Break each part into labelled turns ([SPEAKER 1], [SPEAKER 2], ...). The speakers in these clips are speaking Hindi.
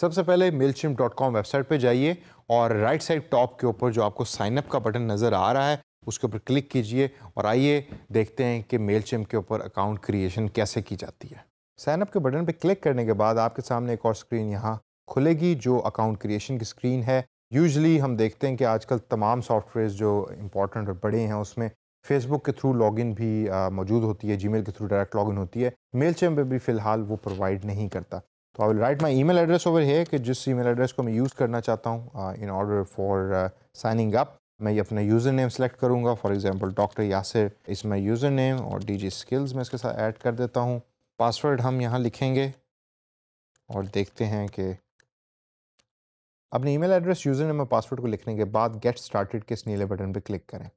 [SPEAKER 1] सबसे पहले मिलचिम वेबसाइट पर जाइए और राइट साइड टॉप के ऊपर जो आपको साइनअप का बटन नज़र आ रहा है उसके ऊपर क्लिक कीजिए और आइए देखते हैं कि मेलचिम के ऊपर अकाउंट क्रिएशन कैसे की जाती है साइनअप के बटन पर क्लिक करने के बाद आपके सामने एक और स्क्रीन यहाँ खुलेगी जो अकाउंट क्रिएशन की स्क्रीन है यूजली हम देखते हैं कि आजकल तमाम सॉफ्टवेयर जो इंपॉर्टेंट और बड़े हैं उसमें फेसबुक के थ्रू लॉगिन भी मौजूद होती है जीमेल के थ्रू डायरेक्ट लॉगिन होती है मेल पे भी फ़िलहाल वो प्रोवाइड नहीं करता तो I will write my email address over है कि जिस ई मेल एड्रेस को मैं यूज़ करना चाहता हूँ in order for signing up मैं ये अपना यूज़र नेम सेलेक्ट करूँगा फॉर एग्जाम्पल डॉक्टर यासिर इस यूज़र नेम और डी स्किल्स में इसके साथ ऐड कर देता हूँ पासवर्ड हम यहाँ लिखेंगे और देखते हैं कि अपने ईमेल एड्रेस यूज़र नेम और पासवर्ड को लिखने के बाद गेट स्टार्टेड के इस नीले बटन पर क्लिक करें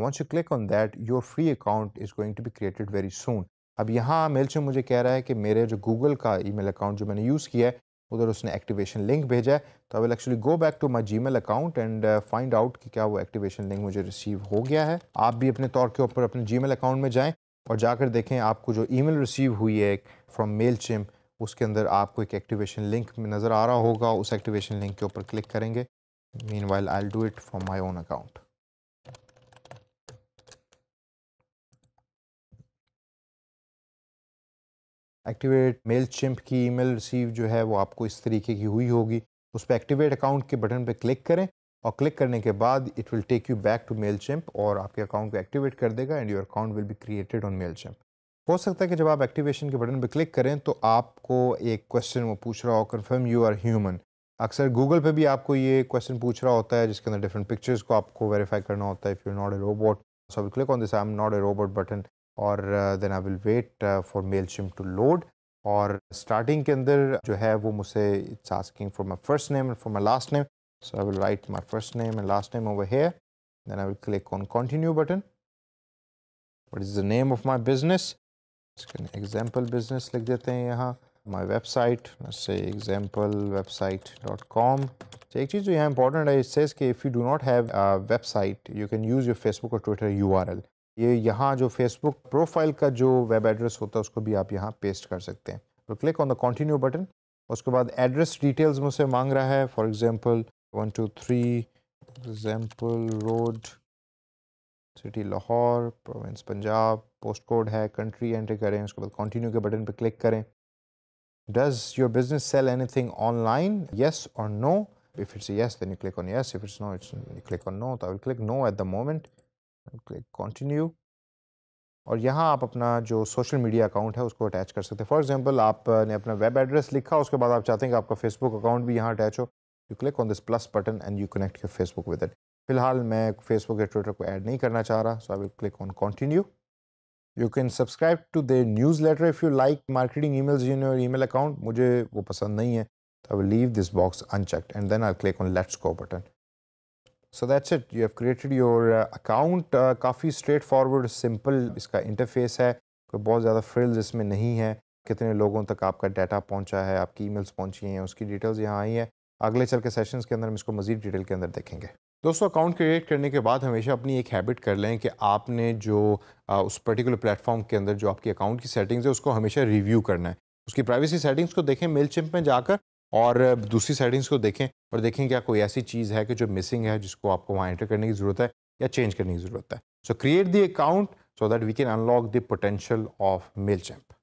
[SPEAKER 1] want you click on that your free account is going to be created very soon अब यहाँ मेलचू मुझे कह रहा है कि मेरे जो गूगल का ईमेल अकाउंट जो मैंने यूज़ किया है उधर उसने एक्टिवेशन लिंक भेजा है तो I will actually go back to my Gmail account and find out कि क्या वो एक्टिवेशन लिंक मुझे रिसीव हो गया है आप भी अपने तौर के ऊपर अपने जी मेल अकाउंट में जाएँ और जाकर देखें आपको जो ई मेल रिसीव हुई है फ्रॉम मेल चिम उसके अंदर आपको एक एक्टिवेशन लिंक नज़र आ रहा होगा उस एक्टिवेशन लिंक के ऊपर क्लिक करेंगे meanwhile I do it from my own account activate Mailchimp की ईमेल रिसीव जो है वो आपको इस तरीके की हुई होगी उस पर एक्टिवेट अकाउंट के बटन पर क्लिक करें और क्लिक करने के बाद it will take you back to Mailchimp और आपके अकाउंट को एक्टिवेट कर देगा and your account will be created on Mailchimp हो सकता है कि जब आप एक्टिवेशन के बटन पर क्लिक करें तो आपको एक क्वेश्चन वो पूछ रहा हो कन्फर्म यू आर ह्यूमन अक्सर गूगल पर भी आपको ये क्वेश्चन पूछ रहा होता है जिसके अंदर डिफरेंट पिक्चर्स को आपको वेरीफाई करना होता है if you not a robot so will click on this I am not a robot button और then I will wait for Mailchimp to load और स्टार्टिंग के अंदर जो है वो मुझसे it's asking for my first name and for my last name so I will write my first name and last name over here then I will click on continue button. What is the name of my business? An example business लिख देते हैं यहाँ My website, let's say examplewebsite.com. So, एक चीज़ जो यहाँ important है, it says कि if you do not have a website, you can use your Facebook or Twitter URL. ये यहाँ जो फेसबुक प्रोफाइल का जो वेब एड्रेस होता है उसको भी आप यहाँ पेस्ट कर सकते हैं तो click on the continue button उसके बाद एड्रेस डिटेल्स मुझसे मांग रहा है for example one two three example road city Lahore province Punjab post code है कंट्री एंट्री करें उसके बाद कॉन्टिन्यू के बटन पर क्लिक करें does your business sell thing online yes और no if it's yes then you click on yes if it's no it's it's, you click on no. So तो I will click click continue और यहाँ आप अपना जो सोशल मीडिया अकाउंट है उसको अटैच कर सकते हैं फॉर एग्जांपल आपने अपना वेब एड्रेस लिखा उसके बाद आप चाहते हैं कि आपका फेसबुक अकाउंट भी यहाँ अटैच हो you click on this plus button and you connect your Facebook with it फिलहाल मैं फेसबुक या ट्विटर को ऐड नहीं करना चाह रहा so I will click on continue you can subscribe to their newsletter if you like marketing emails in your email account मुझे वो पसंद नहीं है तो I will leave this box unchecked and then I click on let's go button so that's it you have created your account काफ़ी स्ट्रेट फॉरवर्ड सिंपल इसका इंटरफेस है कोई बहुत ज़्यादा फ्रिल्स इसमें नहीं है कितने लोगों तक आपका डाटा पहुंचा है आपकी ईमेल्स पहुंची हैं उसकी डिटेल्स यहाँ आई हैं अगले चल के सेशंस के अंदर हम इसको मज़ीद डिटेल के अंदर देखेंगे दोस्तों अकाउंट क्रिएट करने के बाद हमेशा अपनी एक हैबिट कर लें कि आपने जो आ, उस पर्टिकुलर प्लेटफॉर्म के अंदर जो आपकी अकाउंट की सेटिंग्स है उसको हमेशा रिव्यू करना है उसकी प्राइवेसी सेटिंग्स को देखें मेल में जाकर और दूसरी सेटिंग्स को देखें और देखें क्या कोई ऐसी चीज़ है कि जो मिसिंग है जिसको आपको वहाँ एंटर करने की ज़रूरत है या चेंज करने की ज़रूरत है सो create the account so that we can unlock the potential of mail champ